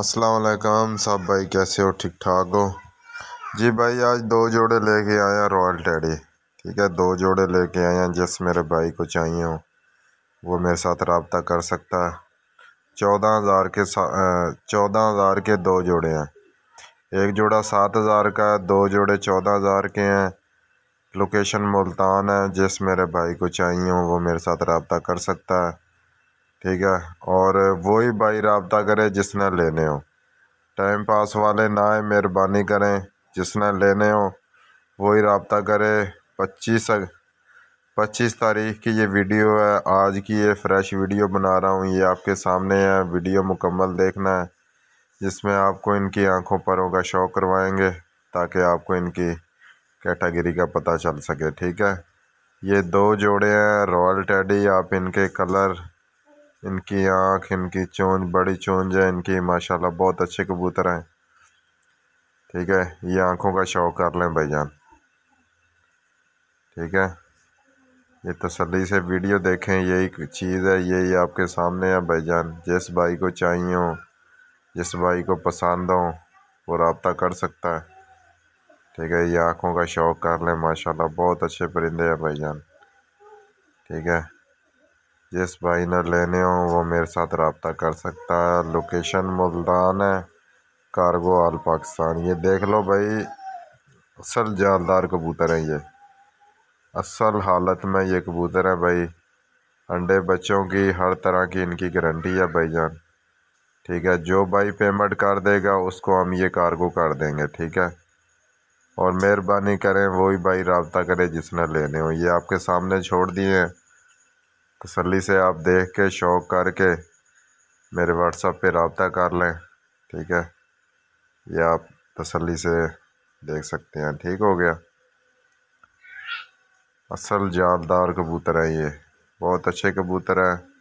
असलकम साहब भाई कैसे हो ठीक ठाक हो जी भाई आज दो जोड़े लेके आया रॉयल टैडी ठीक है दो जोड़े लेके आया जिस मेरे भाई को चाहिए हो वो मेरे साथ रबता कर सकता है चौदह हज़ार के चौदह हज़ार के दो जोड़े हैं एक जोड़ा सात हज़ार का है दो जोड़े चौदह हज़ार के हैं लोकेशन मुल्तान है जिस मेरे भाई को चाहिए हो वो मेरे साथ रबता कर सकता है ठीक है और वही भाई रबता करे जिसने लेने हो टाइम पास वाले ना आए मेहरबानी करें जिसने लेने हो वही रबता करे पच्चीस पच्चीस तारीख की ये वीडियो है आज की ये फ़्रेश वीडियो बना रहा हूँ ये आपके सामने है वीडियो मुकम्मल देखना है जिसमें आपको इनकी आंखों परों का शौक करवाएंगे ताकि आपको इनकी कैटागरी का पता चल सके ठीक है ये दो जोड़े हैं रॉयल टैडी आप इनके कलर इनकी आँख इनकी चोंच बड़ी चोंच है इनकी माशाल्लाह बहुत अच्छे कबूतर हैं ठीक है ये आँखों का शौक कर लें भाईजान ठीक है ये तसली से वीडियो देखें यही चीज़ है यही आपके सामने है भाईजान जिस भाई को चाहिए हो जिस भाई को पसंद हो वो रबता कर सकता है ठीक है ये आँखों का शौक कर लें माशाल्लाह बहुत अच्छे परिंदे हैं भाईजान ठीक है जिस भाई ने लेने हो वो मेरे साथ रबता कर सकता है लोकेशन मुल्तान है कार्गो आल पाकिस्तान ये देख लो भाई असल जालदार कबूतर हैं ये असल हालत में ये कबूतर हैं भाई अंडे बच्चों की हर तरह की इनकी गारंटी है भाई जान ठीक है जो भाई पेमेंट कर देगा उसको हम ये कार्गो कर देंगे ठीक है और मेहरबानी करें वही भाई रबता करें जिसने लेने हो ये आपके सामने छोड़ दिए हैं तसली से आप देख के शौक करके मेरे व्हाट्सअप पे रबता कर लें ठीक है या आप तसली से देख सकते हैं ठीक हो गया असल जानदार कबूतर है ये बहुत अच्छे कबूतर हैं